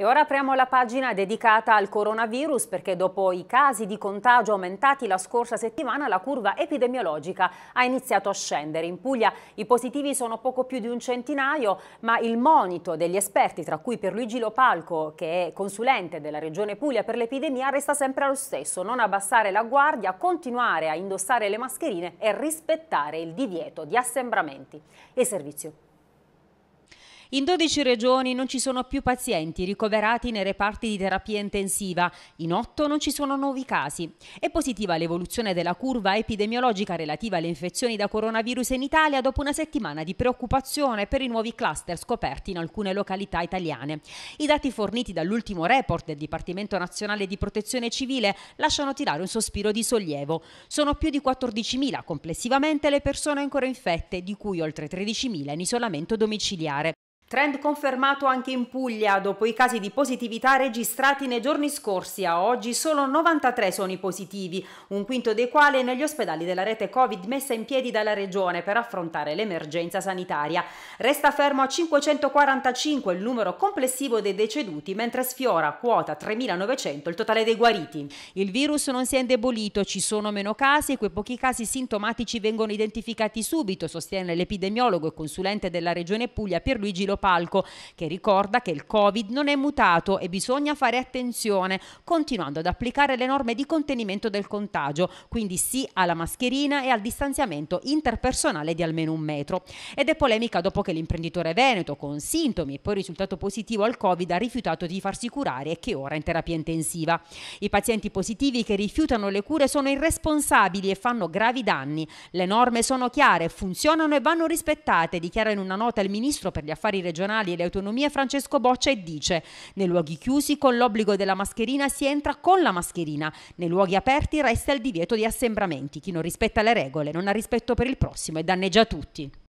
E ora apriamo la pagina dedicata al coronavirus perché dopo i casi di contagio aumentati la scorsa settimana la curva epidemiologica ha iniziato a scendere. In Puglia i positivi sono poco più di un centinaio, ma il monito degli esperti, tra cui Pierluigi Lopalco, che è consulente della Regione Puglia per l'epidemia, resta sempre lo stesso, non abbassare la guardia, continuare a indossare le mascherine e rispettare il divieto di assembramenti e servizio. In 12 regioni non ci sono più pazienti ricoverati nei reparti di terapia intensiva, in 8 non ci sono nuovi casi. È positiva l'evoluzione della curva epidemiologica relativa alle infezioni da coronavirus in Italia dopo una settimana di preoccupazione per i nuovi cluster scoperti in alcune località italiane. I dati forniti dall'ultimo report del Dipartimento Nazionale di Protezione Civile lasciano tirare un sospiro di sollievo. Sono più di 14.000 complessivamente le persone ancora infette, di cui oltre 13.000 in isolamento domiciliare. Trend confermato anche in Puglia, dopo i casi di positività registrati nei giorni scorsi a oggi solo 93 sono i positivi, un quinto dei quali negli ospedali della rete Covid messa in piedi dalla regione per affrontare l'emergenza sanitaria. Resta fermo a 545 il numero complessivo dei deceduti, mentre sfiora a quota 3.900 il totale dei guariti. Il virus non si è indebolito, ci sono meno casi e quei pochi casi sintomatici vengono identificati subito, sostiene l'epidemiologo e consulente della regione Puglia Pierluigi Lopez Palco, che ricorda che il Covid non è mutato e bisogna fare attenzione, continuando ad applicare le norme di contenimento del contagio, quindi sì alla mascherina e al distanziamento interpersonale di almeno un metro. Ed è polemica dopo che l'imprenditore veneto, con sintomi e poi risultato positivo al Covid, ha rifiutato di farsi curare e che ora è in terapia intensiva. I pazienti positivi che rifiutano le cure sono irresponsabili e fanno gravi danni. Le norme sono chiare, funzionano e vanno rispettate, dichiara in una nota il ministro per gli affari regionali regionali e le autonomie Francesco Boccia e dice nei luoghi chiusi con l'obbligo della mascherina si entra con la mascherina, nei luoghi aperti resta il divieto di assembramenti, chi non rispetta le regole non ha rispetto per il prossimo e danneggia tutti.